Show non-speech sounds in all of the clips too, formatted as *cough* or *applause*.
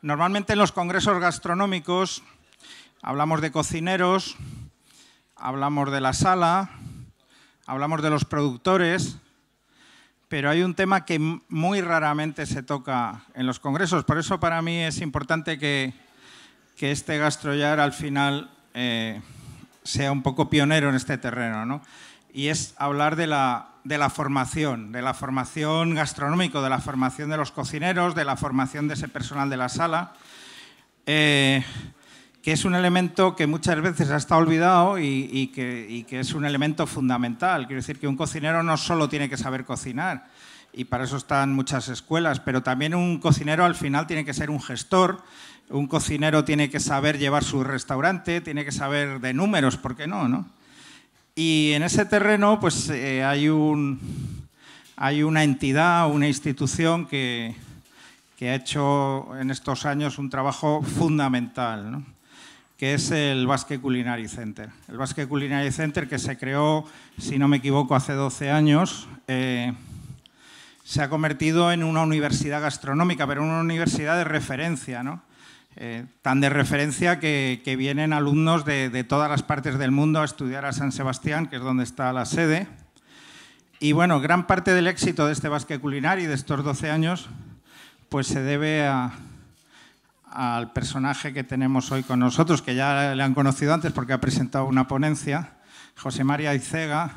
Normalmente en los congresos gastronómicos hablamos de cocineros, hablamos de la sala, hablamos de los productores, pero hay un tema que muy raramente se toca en los congresos. Por eso para mí es importante que, este gastrollar al final eh, sea un poco pionero en este terreno y es hablar de la, formación, de la formación gastronómico, de la formación de los cocineros, de la formación de ese personal de la sala, eh, que es un elemento que muchas veces ha estado olvidado y, que, es un elemento fundamental. Quiero decir que un cocinero no solo tiene que saber cocinar, y para eso están muchas escuelas, pero también un cocinero al final tiene que ser un gestor, un cocinero tiene que saber llevar su restaurante, tiene que saber de números, ¿por qué no? no? Y en ese terreno pues, eh, hay, una entidad, una institución que, ha hecho en estos años un trabajo fundamental, que es el Basque Culinary Center. El Basque Culinary Center que se creó, si no me equivoco, hace 12 años, eh, se ha convertido en una universidad gastronómica, pero una universidad de referencia. ¿no? Eh, tan de referencia que, vienen alumnos de, todas las partes del mundo a estudiar a San Sebastián, que es donde está la sede. Y bueno, gran parte del éxito de este Basque Culinari de estos 12 años pues se debe al personaje que tenemos hoy con nosotros, que ya le han conocido antes porque ha presentado una ponencia, José María Icega,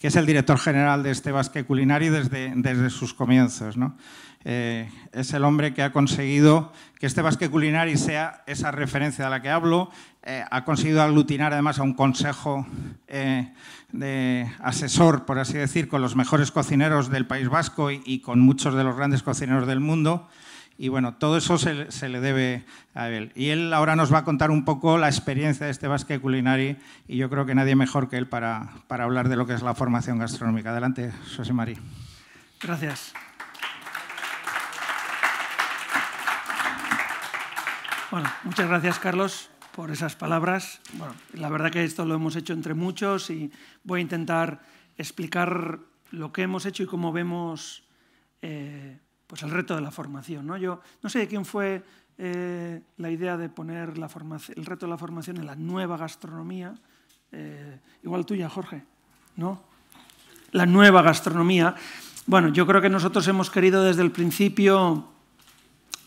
que es el director general de este Basque Culinari desde, desde sus comienzos. ¿no? Eh, es el hombre que ha conseguido que este Basque Culinari sea esa referencia de la que hablo. Eh, ha conseguido aglutinar además a un consejo eh, de asesor, por así decir, con los mejores cocineros del País Vasco y, con muchos de los grandes cocineros del mundo. Y bueno, todo eso se, le debe a él. Y él ahora nos va a contar un poco la experiencia de este Basque Culinari y yo creo que nadie mejor que él para, para hablar de lo que es la formación gastronómica. Adelante, José María. Gracias. Bueno, muchas gracias, Carlos, por esas palabras. Bueno, la verdad que esto lo hemos hecho entre muchos y voy a intentar explicar lo que hemos hecho y cómo vemos eh, pues el reto de la formación. ¿no? Yo no sé de quién fue eh, la idea de poner la el reto de la formación en la nueva gastronomía. Eh, igual tuya, Jorge, ¿no? La nueva gastronomía. Bueno, yo creo que nosotros hemos querido desde el principio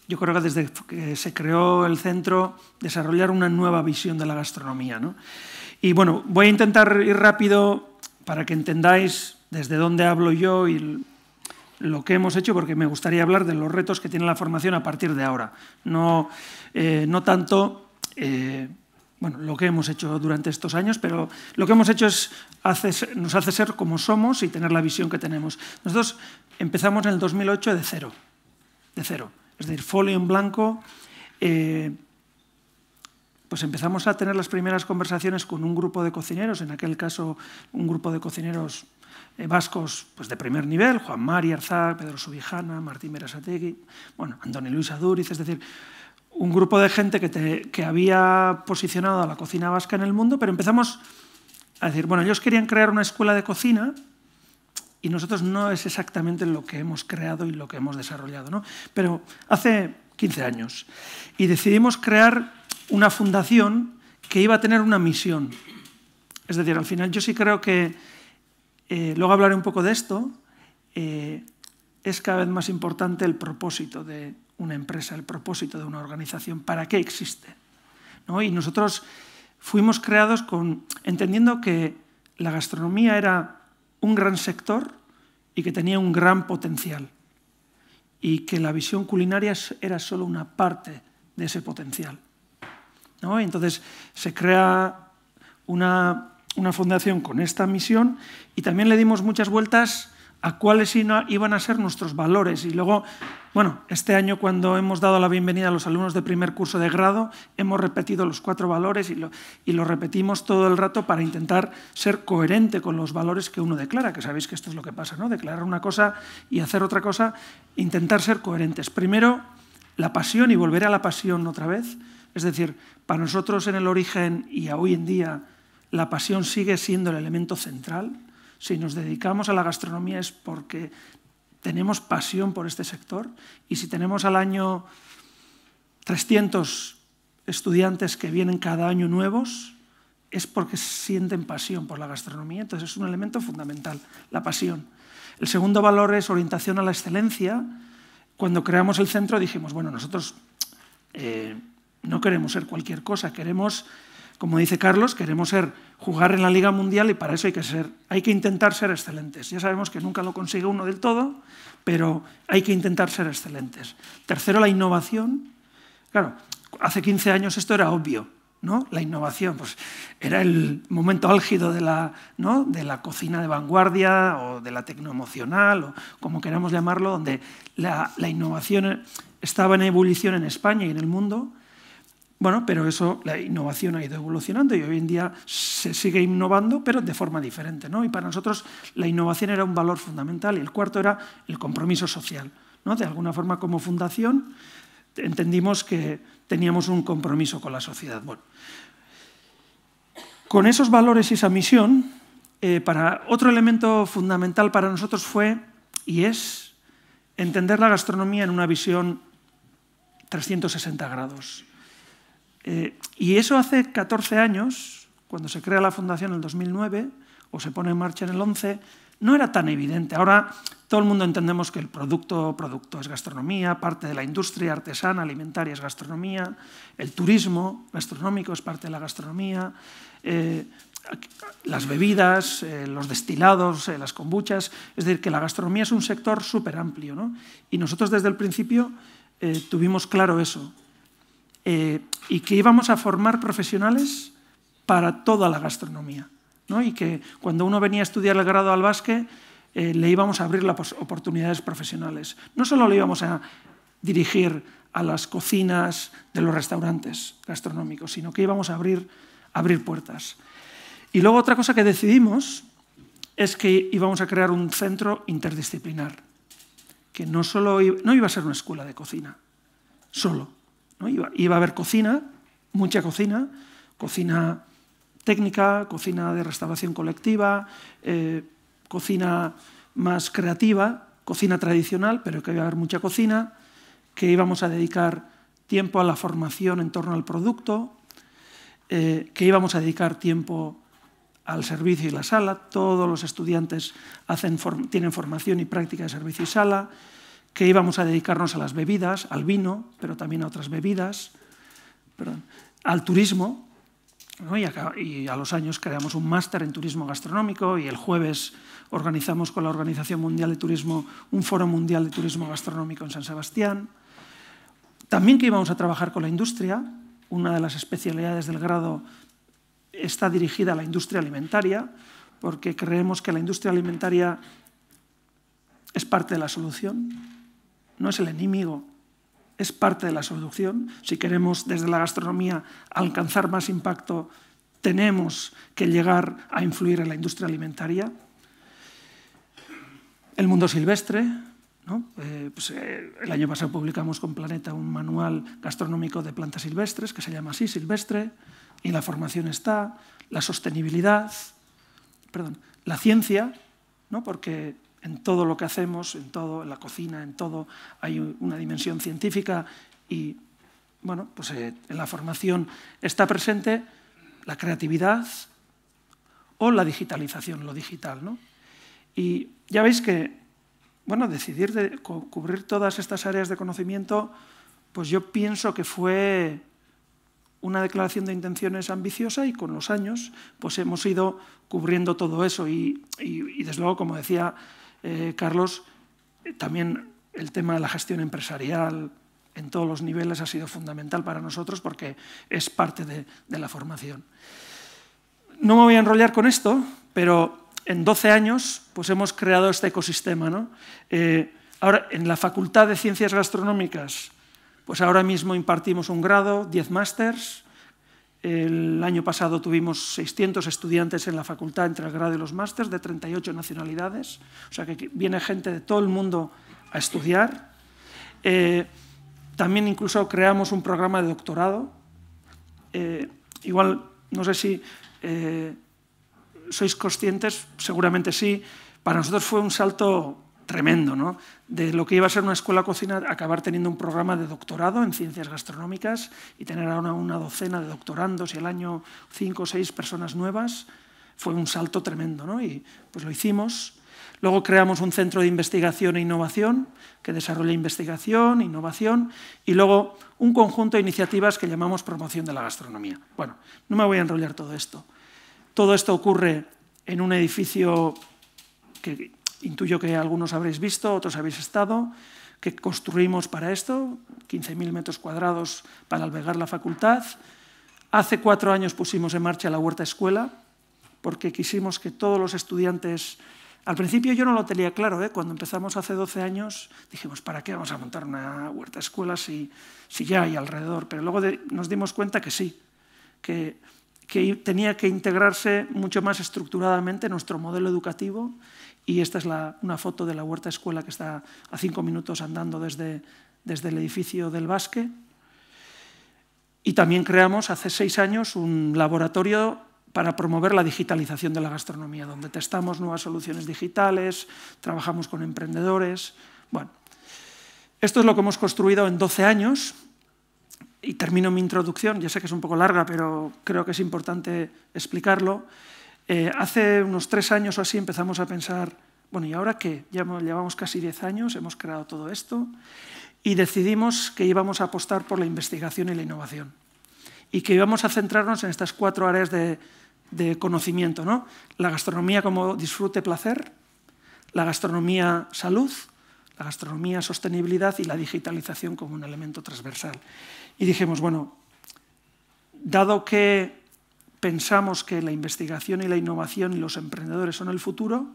yo creo que desde que se creó el centro, desarrollar una nueva visión de la gastronomía. ¿no? Y bueno, voy a intentar ir rápido para que entendáis desde dónde hablo yo y lo que hemos hecho, porque me gustaría hablar de los retos que tiene la formación a partir de ahora. No, eh, tanto eh, lo que hemos hecho durante estos años, pero lo que hemos hecho es nos hace ser como somos y tener la visión que tenemos. Nosotros empezamos en el 2008 de cero, de cero es decir, folio en blanco, eh, pues empezamos a tener las primeras conversaciones con un grupo de cocineros, en aquel caso un grupo de cocineros eh, vascos pues de primer nivel, Juan Mari Arzag, Pedro Subijana, Martín Berasategui, bueno, Antonio Luis Aduriz, es decir, un grupo de gente que, que había posicionado a la cocina vasca en el mundo, pero empezamos a decir, bueno, ellos querían crear una escuela de cocina, y nosotros no es exactamente lo que hemos creado y lo que hemos desarrollado. ¿no? Pero hace 15 años y decidimos crear una fundación que iba a tener una misión. Es decir, al final yo sí creo que, eh, luego hablaré un poco de esto, eh, es cada vez más importante el propósito de una empresa, el propósito de una organización, para qué existe. ¿No? Y nosotros fuimos creados con, entendiendo que la gastronomía era un gran sector y que tenía un gran potencial y que la visión culinaria era solo una parte de ese potencial. Entonces se crea una fundación con esta misión y también le dimos muchas vueltas a cuáles iban a ser nuestros valores. Y luego, bueno, este año cuando hemos dado la bienvenida a los alumnos de primer curso de grado, hemos repetido los cuatro valores y lo, repetimos todo el rato para intentar ser coherente con los valores que uno declara, que sabéis que esto es lo que pasa, ¿no? Declarar una cosa y hacer otra cosa, intentar ser coherentes. Primero, la pasión y volver a la pasión otra vez. Es decir, para nosotros en el origen y a hoy en día, la pasión sigue siendo el elemento central si nos dedicamos a la gastronomía es porque tenemos pasión por este sector y si tenemos al año 300 estudiantes que vienen cada año nuevos, es porque sienten pasión por la gastronomía, entonces es un elemento fundamental, la pasión. El segundo valor es orientación a la excelencia. Cuando creamos el centro dijimos, bueno, nosotros eh, no queremos ser cualquier cosa, queremos como dice Carlos, queremos ser, jugar en la Liga Mundial y para eso hay que, ser, hay que intentar ser excelentes. Ya sabemos que nunca lo consigue uno del todo, pero hay que intentar ser excelentes. Tercero, la innovación. Claro, hace 15 años esto era obvio, ¿no? La innovación, pues era el momento álgido de la, cocina de vanguardia o de la tecnoemocional o como queramos llamarlo, donde la, la innovación estaba en ebullición en España y en el mundo bueno, pero eso, la innovación ha ido evolucionando y hoy en día se sigue innovando, pero de forma diferente. ¿no? Y para nosotros la innovación era un valor fundamental y el cuarto era el compromiso social. ¿no? De alguna forma, como fundación, entendimos que teníamos un compromiso con la sociedad. con esos valores y esa misión, eh, para, otro elemento fundamental para nosotros fue y es entender la gastronomía en una visión 360 grados eh, y eso hace 14 años, cuando se crea la fundación en el 2009 o se pone en marcha en el 11, no era tan evidente. Ahora todo el mundo entendemos que el producto, producto es gastronomía, parte de la industria artesana alimentaria es gastronomía, el turismo gastronómico es parte de la gastronomía, eh, las bebidas, eh, los destilados, las kombuchas. Es decir, que la gastronomía es un sector súper amplio. Y nosotros desde el principio tuvimos claro eso, eh, y que íbamos a formar profesionales para toda la gastronomía. ¿no? Y que cuando uno venía a estudiar el grado al básquet, eh, le íbamos a abrir las oportunidades profesionales. No solo le íbamos a dirigir a las cocinas de los restaurantes gastronómicos, sino que íbamos a abrir, abrir puertas. Y luego otra cosa que decidimos es que íbamos a crear un centro interdisciplinar, que no, solo no iba a ser una escuela de cocina, solo, Iba, a haber cocina, mucha cocina, cocina técnica, cocina de restauración colectiva, eh, cocina más creativa, cocina tradicional, pero que iba a haber mucha cocina, que íbamos a dedicar tiempo a la formación en torno al producto, eh, que íbamos a dedicar tiempo al servicio y la sala, todos los estudiantes tienen formación y práctica de servicio y sala, que íbamos a dedicarnos a las bebidas, al vino, pero también a otras bebidas, al turismo. Y, y, a, los años creamos un máster en turismo gastronómico y el jueves organizamos con la Organización Mundial de Turismo un foro mundial de turismo gastronómico en San Sebastián. También que íbamos a trabajar con la industria. Una de las especialidades del grado está dirigida a la industria alimentaria, porque creemos que la industria alimentaria es parte de la solución no es el enemigo, es parte de la seducción. Si queremos desde la gastronomía alcanzar más impacto, tenemos que llegar a influir en la industria alimentaria. El mundo silvestre. ¿no? Eh, pues, eh, el año pasado publicamos con Planeta un manual gastronómico de plantas silvestres que se llama así, silvestre, y la formación está, la sostenibilidad, perdón, la ciencia, ¿no? porque en todo lo que hacemos, en todo, en la cocina, en todo, hay una dimensión científica y, bueno, pues eh, en la formación está presente la creatividad o la digitalización, lo digital, ¿no? Y ya veis que, bueno, decidir cubrir todas estas áreas de conocimiento, pues yo pienso que fue una declaración de intenciones ambiciosa y con los años pues hemos ido cubriendo todo eso y desde luego, como decía eh, Carlos, también el tema de la gestión empresarial en todos los niveles ha sido fundamental para nosotros porque es parte de, la formación. No me voy a enrollar con esto, pero en 12 años pues hemos creado este ecosistema. Eh, ahora, en la Facultad de Ciencias Gastronómicas, pues ahora mismo impartimos un grado, 10 másters, el año pasado tuvimos 600 estudiantes en la facultad entre el grado y los másteres de 38 nacionalidades, o sea que viene gente de todo el mundo a estudiar. Eh, también incluso creamos un programa de doctorado. Eh, igual, no sé si eh, sois conscientes, seguramente sí, para nosotros fue un salto tremendo, ¿no? De lo que iba a ser una escuela cocina, acabar teniendo un programa de doctorado en ciencias gastronómicas y tener ahora una, docena de doctorandos y al año cinco o seis personas nuevas, fue un salto tremendo, ¿no? Y pues lo hicimos. Luego creamos un centro de investigación e innovación que desarrolla investigación, innovación y luego un conjunto de iniciativas que llamamos promoción de la gastronomía. Bueno, no me voy a enrollar todo esto. Todo esto ocurre en un edificio que Intuyo que algunos habréis visto, otros habéis estado, que construimos para esto, 15.000 metros cuadrados para albergar la facultad. Hace cuatro años pusimos en marcha la huerta escuela, porque quisimos que todos los estudiantes... Al principio yo no lo tenía claro, ¿eh? cuando empezamos hace 12 años dijimos, ¿para qué vamos a montar una huerta escuela si, si ya hay alrededor? Pero luego nos dimos cuenta que sí, que que tenía que integrarse mucho más estructuradamente nuestro modelo educativo y esta es una foto de la huerta escuela que está a cinco minutos andando desde, desde el edificio del Basque. Y también creamos hace seis años un laboratorio para promover la digitalización de la gastronomía, donde testamos nuevas soluciones digitales, trabajamos con emprendedores. Bueno, esto es lo que hemos construido en 12 años y termino mi introducción, ya sé que es un poco larga, pero creo que es importante explicarlo. Eh, hace unos tres años o así empezamos a pensar, bueno, ¿y ahora qué? Ya llevamos casi diez años, hemos creado todo esto y decidimos que íbamos a apostar por la investigación y la innovación y que íbamos a centrarnos en estas cuatro áreas de, de conocimiento, ¿no? La gastronomía como disfrute, placer, la gastronomía salud, la gastronomía sostenibilidad y la digitalización como un elemento transversal. Y dijimos, bueno, dado que pensamos que la investigación y la innovación y los emprendedores son el futuro,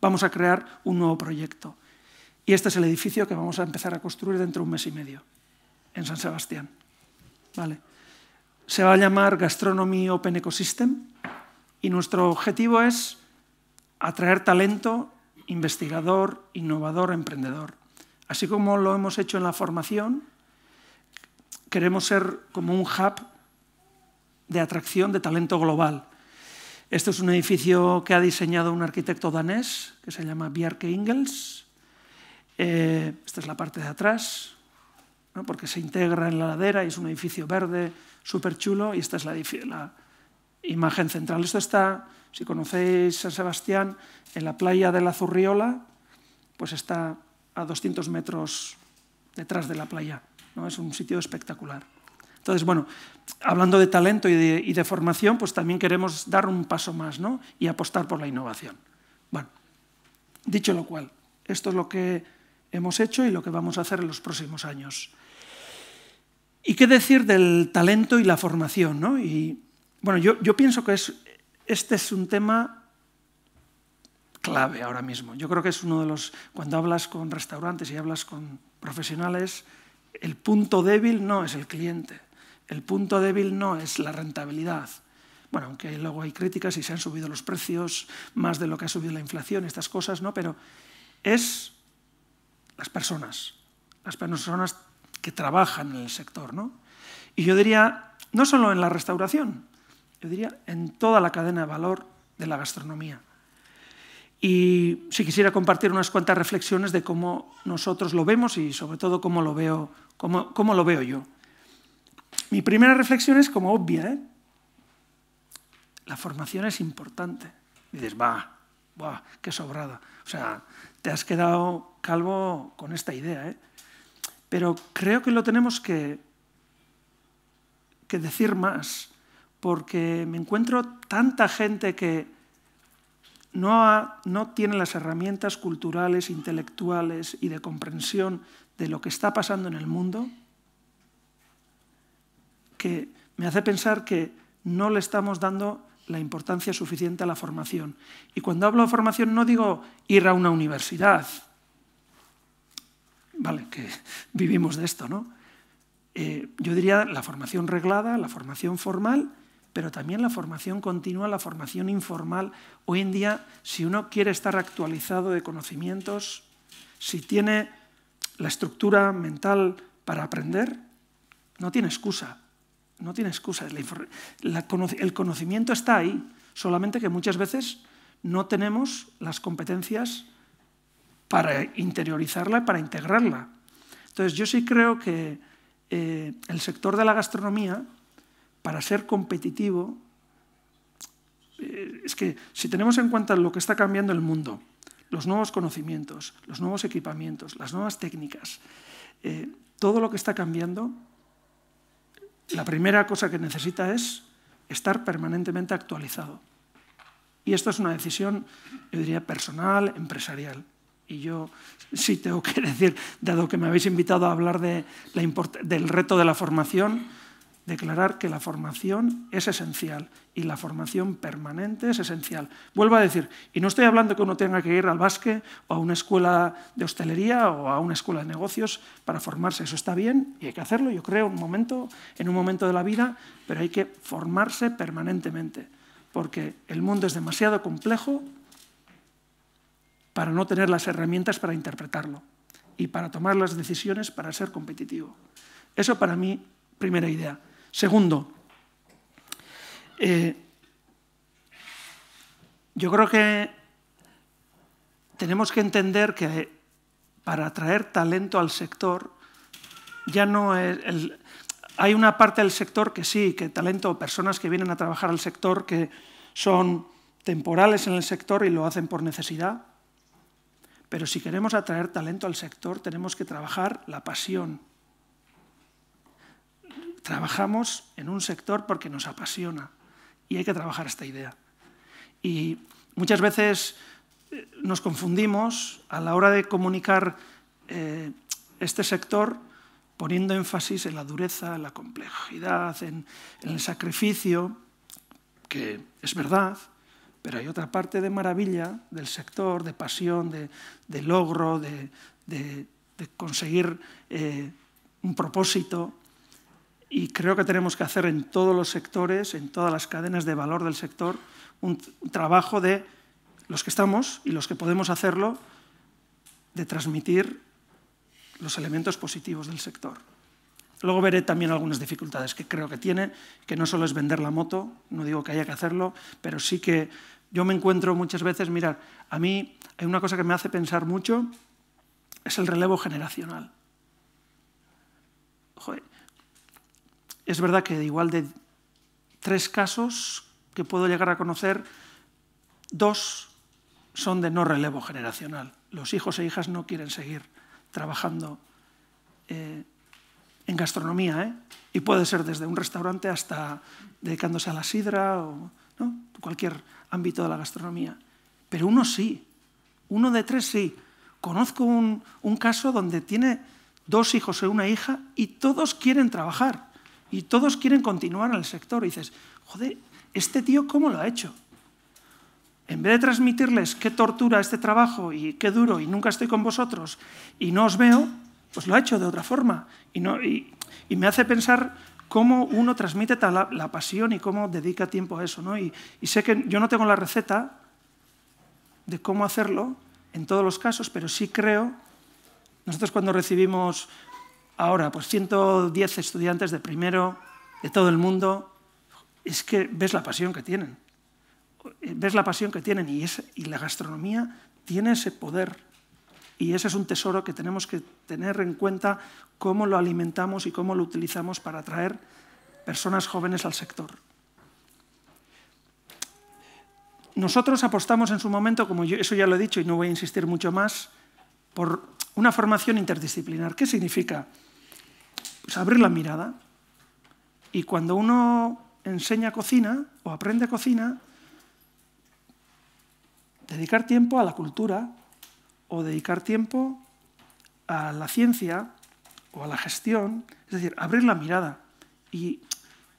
vamos a crear un nuevo proyecto. Y este es el edificio que vamos a empezar a construir dentro de un mes y medio, en San Sebastián. Vale. Se va a llamar Gastronomy Open Ecosystem y nuestro objetivo es atraer talento, investigador, innovador, emprendedor. Así como lo hemos hecho en la formación, queremos ser como un hub de atracción de talento global. Este es un edificio que ha diseñado un arquitecto danés que se llama Bjarke Ingels. Eh, esta es la parte de atrás, porque se integra en la ladera y es un edificio verde súper chulo. Y esta es la, imagen central. Esto está, si conocéis San Sebastián, en la playa de la Zurriola, pues está a 200 metros detrás de la playa. ¿no? Es un sitio espectacular. Entonces, bueno, hablando de talento y de, formación, pues también queremos dar un paso más ¿no? y apostar por la innovación. Bueno, dicho lo cual, esto es lo que hemos hecho y lo que vamos a hacer en los próximos años. ¿Y qué decir del talento y la formación? ¿no? Y, bueno, yo, pienso que este es un tema clave ahora mismo. Yo creo que es uno de los, cuando hablas con restaurantes y hablas con profesionales, el punto débil no es el cliente, el punto débil no es la rentabilidad. Bueno, aunque luego hay críticas y se han subido los precios más de lo que ha subido la inflación, estas cosas, ¿no? Pero es las personas, las personas que trabajan en el sector, ¿no? Y yo diría, no solo en la restauración, yo diría en toda la cadena de valor de la gastronomía. Y si quisiera compartir unas cuantas reflexiones de cómo nosotros lo vemos y sobre todo cómo lo veo, cómo lo veo yo. Mi primera reflexión es como obvia, ¿eh? La formación es importante. Y dices, va, va, qué sobrada. O sea, te has quedado calvo con esta idea, ¿eh? Pero creo que lo tenemos que, que decir más, porque me encuentro tanta gente que no, no tiene las herramientas culturales, intelectuales y de comprensión de lo que está pasando en el mundo que me hace pensar que no le estamos dando la importancia suficiente a la formación. Y cuando hablo de formación no digo ir a una universidad, vale, que *laughs* vivimos de esto, ¿no? Eh, yo diría la formación reglada, la formación formal, pero también la formación continua, la formación informal. Hoy en día, si uno quiere estar actualizado de conocimientos, si tiene la estructura mental para aprender, no tiene excusa no tiene excusas. el conocimiento está ahí, solamente que muchas veces no tenemos las competencias para interiorizarla para integrarla. Entonces yo sí creo que eh, el sector de la gastronomía, para ser competitivo, eh, es que si tenemos en cuenta lo que está cambiando el mundo, los nuevos conocimientos, los nuevos equipamientos, las nuevas técnicas, eh, todo lo que está cambiando, la primera cosa que necesita es estar permanentemente actualizado. Y esto es una decisión, yo diría, personal, empresarial. Y yo sí tengo que *laughs* decir, dado que me habéis invitado a hablar del reto de la formación, declarar que la formación es esencial y la formación permanente es esencial. Vuelvo a decir, y no estoy hablando que uno tenga que ir al Basque o a una escuela de hostelería o a una escuela de negocios para formarse, eso está bien y hay que hacerlo, yo creo, un momento, en un momento de la vida, pero hay que formarse permanentemente, porque el mundo es demasiado complejo para no tener las herramientas para interpretarlo y para tomar las decisiones para ser competitivo. Eso para mí, primera idea. Segundo, eh, yo creo que tenemos que entender que para atraer talento al sector ya no es... hay una parte del sector que sí, que talento, personas que vienen a trabajar al sector que son temporales en el sector y lo hacen por necesidad. Pero si queremos atraer talento al sector, tenemos que trabajar la pasión, Trabajamos en un sector porque nos apasiona y hay que trabajar esta idea. Y muchas veces eh, nos confundimos a la hora de comunicar eh, este sector poniendo énfasis en la dureza, en la complejidad, en, el sacrificio, que es verdad, pero hay otra parte de maravilla del sector, de pasión, de, logro, de, conseguir eh, un propósito y creo que tenemos que hacer en todos los sectores, en todas las cadenas de valor del sector, un, trabajo de los que estamos y los que podemos hacerlo, de transmitir los elementos positivos del sector. Luego veré también algunas dificultades que creo que tiene, que no solo es vender la moto, no digo que haya que hacerlo, pero sí que yo me encuentro muchas veces, mirar, a mí hay una cosa que me hace pensar mucho, es el relevo generacional. Joder, es verdad que igual de tres casos que puedo llegar a conocer, dos son de no relevo generacional. Los hijos e hijas no quieren seguir trabajando eh, en gastronomía, ¿eh? y puede ser desde un restaurante hasta dedicándose a la sidra o cualquier ámbito de la gastronomía. Pero uno sí, uno de tres sí. Conozco un, un caso donde tiene dos hijos y e una hija y todos quieren trabajar. Y todos quieren continuar en el sector. Y dices, joder, ¿este tío cómo lo ha hecho? En vez de transmitirles qué tortura este trabajo y qué duro y nunca estoy con vosotros y no os veo, pues lo ha hecho de otra forma. Y, no, y, me hace pensar cómo uno transmite la, la, pasión y cómo dedica tiempo a eso. ¿no? y sé que yo no tengo la receta de cómo hacerlo en todos los casos, pero sí creo, nosotros cuando recibimos Ahora, pues 110 estudiantes de primero, de todo el mundo, es que ves la pasión que tienen. Eh, ves la pasión que tienen y, la gastronomía tiene ese poder. Y ese es un tesoro que tenemos que tener en cuenta cómo lo alimentamos y cómo lo utilizamos para atraer personas jóvenes al sector. Nosotros apostamos en su momento, como yo, eso ya lo he dicho y no voy a insistir mucho más, por una formación interdisciplinar. ¿Qué significa? Pues, abrir la mirada. Y cuando uno enseña cocina o aprende cocina, dedicar tiempo a la cultura o dedicar tiempo a la ciencia o a la gestión, es decir, abrir la mirada y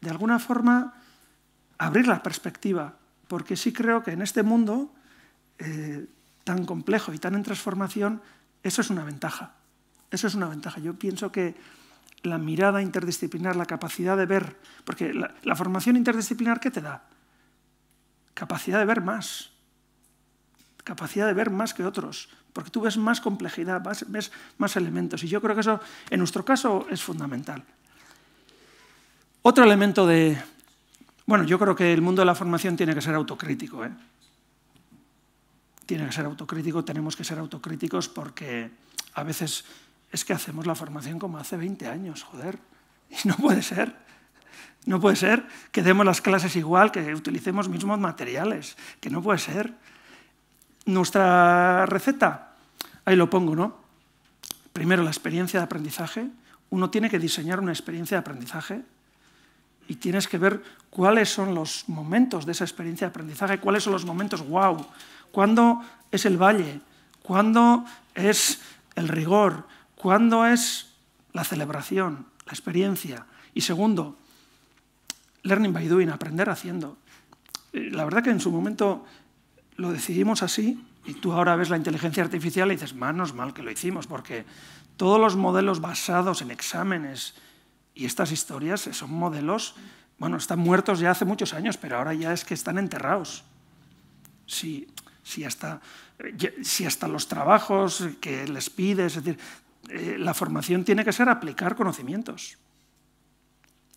de alguna forma abrir la perspectiva, porque sí creo que en este mundo eh, tan complejo y tan en transformación, eso es una ventaja. Eso es una ventaja. Yo pienso que la mirada interdisciplinar, la capacidad de ver, porque la, formación interdisciplinar, ¿qué te da? Capacidad de ver más, capacidad de ver más que otros, porque tú ves más complejidad, ves, más elementos, y yo creo que eso en nuestro caso es fundamental. Otro elemento de... Bueno, yo creo que el mundo de la formación tiene que ser autocrítico. ¿eh? Tiene que ser autocrítico, tenemos que ser autocríticos porque a veces es que hacemos la formación como hace 20 años, joder. Y no puede ser. No puede ser que demos las clases igual, que utilicemos mismos materiales, que no puede ser. Nuestra receta, ahí lo pongo, ¿no? Primero, la experiencia de aprendizaje. Uno tiene que diseñar una experiencia de aprendizaje y tienes que ver cuáles son los momentos de esa experiencia de aprendizaje, cuáles son los momentos wow, cuándo es el valle, cuándo es el rigor, ¿Cuándo es la celebración, la experiencia? Y segundo, learning by doing, aprender haciendo. Eh, la verdad que en su momento lo decidimos así y tú ahora ves la inteligencia artificial y dices, manos mal que lo hicimos, porque todos los modelos basados en exámenes y estas historias son modelos, bueno, están muertos ya hace muchos años, pero ahora ya es que están enterrados. Si, hasta, eh, hasta los trabajos que les pides, es decir, eh, la formación tiene que ser aplicar conocimientos.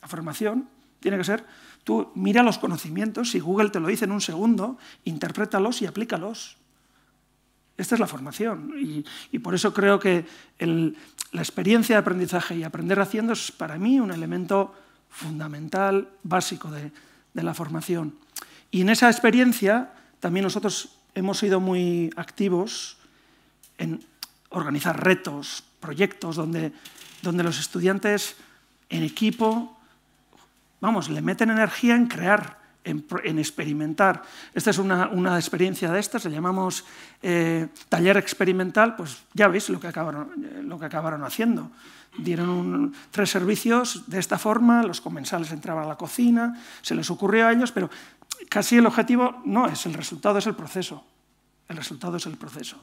La formación tiene que ser, tú mira los conocimientos, si Google te lo dice en un segundo, interprétalos y aplícalos. Esta es la formación y, por eso creo que la experiencia de aprendizaje y aprender haciendo es para mí un elemento fundamental, básico de la formación. Y en esa experiencia también nosotros hemos sido muy activos en organizar retos, proyectos donde, donde los estudiantes en equipo, vamos, le meten energía en crear, en, experimentar. Esta es una, una, experiencia de estas, le llamamos eh, taller experimental, pues ya veis lo que acabaron, eh, lo que acabaron haciendo. Dieron tres servicios de esta forma, los comensales entraban a la cocina, se les ocurrió a ellos, pero casi el objetivo no es el resultado, es el proceso. El resultado es el proceso.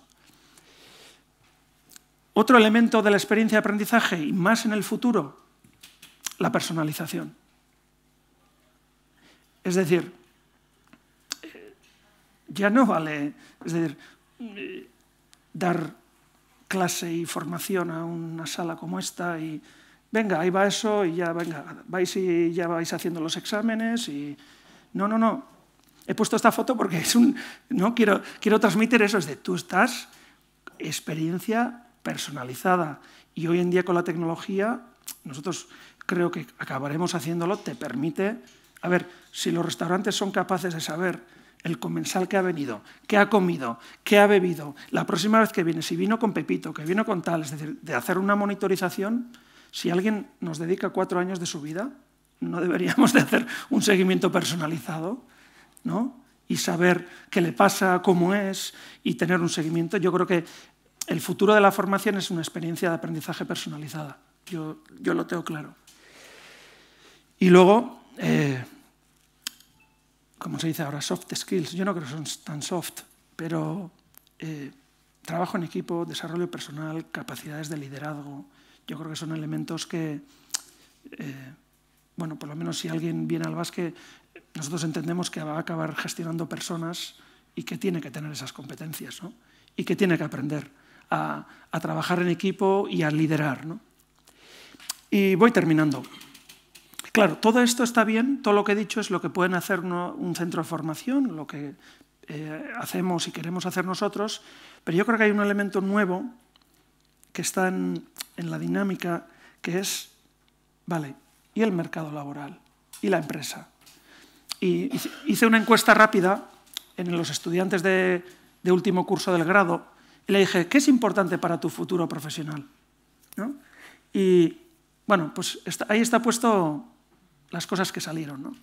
Otro elemento de la experiencia de aprendizaje, y más en el futuro, la personalización. Es decir, eh, ya no vale, es mm, dar clase y formación a una sala como esta y venga, ahí va eso y ya venga, vais y ya vais haciendo los exámenes y no, no, no. He puesto esta foto porque es un no quiero quiero transmitir eso es de tú estás experiencia personalizada. Y hoy en día con la tecnología, nosotros creo que acabaremos haciéndolo, te permite... A ver, si los restaurantes son capaces de saber el comensal que ha venido, qué ha comido, qué ha bebido, la próxima vez que viene, si vino con Pepito, que vino con tal, es decir, de hacer una monitorización, si alguien nos dedica cuatro años de su vida, no deberíamos de hacer un seguimiento personalizado, ¿no? y saber qué le pasa, cómo es, y tener un seguimiento. Yo creo que el futuro de la formación es una experiencia de aprendizaje personalizada. Yo, lo tengo claro. Y luego, eh, como se dice ahora, soft skills. Yo no creo que son tan soft, pero eh, trabajo en equipo, desarrollo personal, capacidades de liderazgo. Yo creo que son elementos que, eh, bueno, por lo menos si alguien viene al básquet, nosotros entendemos que va a acabar gestionando personas y que tiene que tener esas competencias y que tiene que aprender a, trabajar en equipo y a liderar. Y voy terminando. Claro, todo esto está bien, todo lo que he dicho es lo que pueden hacer un centro de formación, lo que eh, hacemos y queremos hacer nosotros, pero yo creo que hay un elemento nuevo que está en, la dinámica, que es, vale, y el mercado laboral, y la empresa. Y hice una encuesta rápida en los estudiantes de último curso del grado y le dije, ¿qué es importante para tu futuro profesional? Y bueno, pues ahí está puesto las cosas que salieron.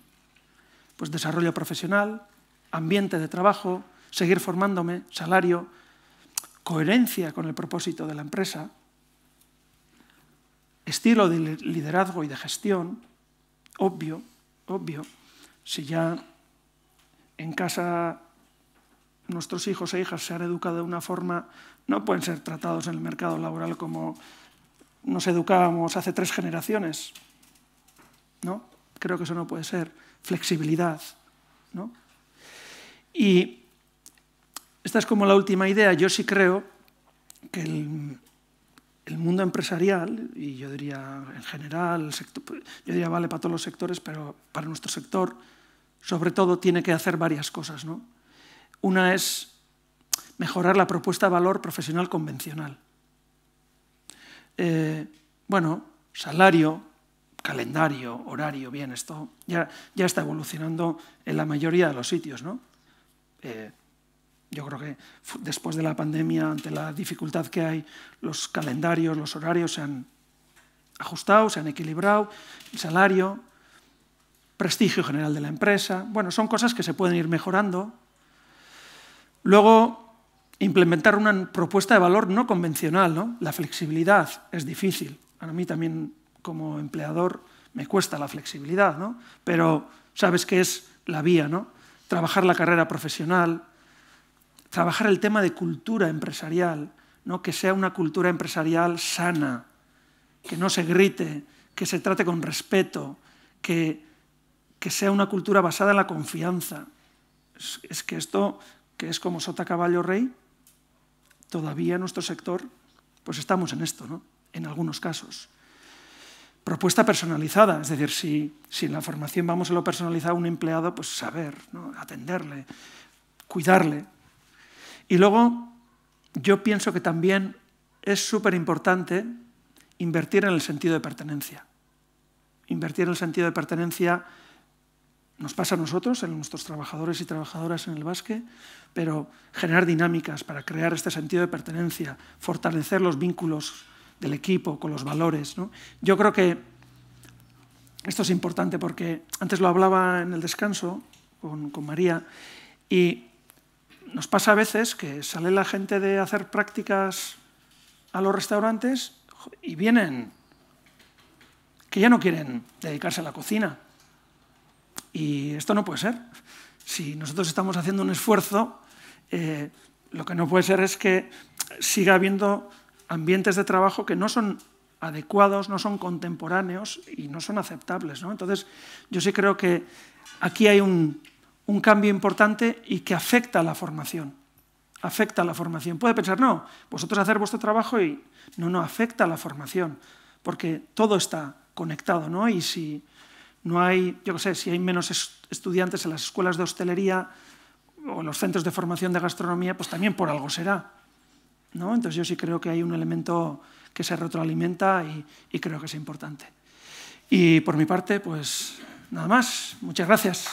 Pues desarrollo profesional, ambiente de trabajo, seguir formándome, salario, coherencia con el propósito de la empresa, estilo de liderazgo y de gestión, obvio, obvio, si ya en casa nuestros hijos e hijas se han educado de una forma, no pueden ser tratados en el mercado laboral como nos educábamos hace tres generaciones. ¿no? Creo que eso no puede ser. Flexibilidad. ¿no? Y esta es como la última idea. Yo sí creo que el, mundo empresarial, y yo diría en general, yo diría vale para todos los sectores, pero para nuestro sector, sobre todo, tiene que hacer varias cosas. ¿no? Una es mejorar la propuesta de valor profesional convencional. Eh, bueno, salario, calendario, horario, bien, esto ya, está evolucionando en la mayoría de los sitios, ¿no? Eh, yo creo que después de la pandemia, ante la dificultad que hay, los calendarios, los horarios se han ajustado, se han equilibrado, el salario, prestigio general de la empresa. Bueno, son cosas que se pueden ir mejorando, Luego, implementar una propuesta de valor no convencional. ¿no? La flexibilidad es difícil. A mí también, como empleador, me cuesta la flexibilidad, ¿no? pero sabes que es la vía. ¿no? Trabajar la carrera profesional, trabajar el tema de cultura empresarial, ¿no? que sea una cultura empresarial sana, que no se grite, que se trate con respeto, que, que sea una cultura basada en la confianza. es que esto que es como sota caballo rey, todavía nuestro sector, pues estamos en esto, ¿no? en algunos casos. Propuesta personalizada, es decir, si, si en la formación vamos a lo personalizado a un empleado, pues saber, ¿no? atenderle, cuidarle. Y luego, yo pienso que también es súper importante invertir en el sentido de pertenencia. Invertir en el sentido de pertenencia nos pasa a nosotros, a nuestros trabajadores y trabajadoras en el básquet, pero generar dinámicas para crear este sentido de pertenencia, fortalecer los vínculos del equipo con los valores. Yo creo que esto es importante porque antes lo hablaba en el descanso con María y nos pasa a veces que sale la gente de hacer prácticas a los restaurantes y vienen que ya no quieren dedicarse a la cocina, y esto no puede ser. Si nosotros estamos haciendo un esfuerzo, eh, lo que no puede ser es que siga habiendo ambientes de trabajo que no son adecuados, no son contemporáneos y no son aceptables. ¿no? Entonces, yo sí creo que aquí hay un, cambio importante y que afecta a la formación. Afecta a la formación. Puede pensar, no, vosotros hacer vuestro trabajo y no, no, afecta a la formación, porque todo está conectado, ¿no? Y si no hay, yo qué sé, si hay menos estudiantes en las escuelas de hostelería o en los centros de formación de gastronomía, pues también por algo será. ¿no? Entonces yo sí creo que hay un elemento que se retroalimenta y creo que es importante. Y por mi parte, pues nada más. Muchas gracias.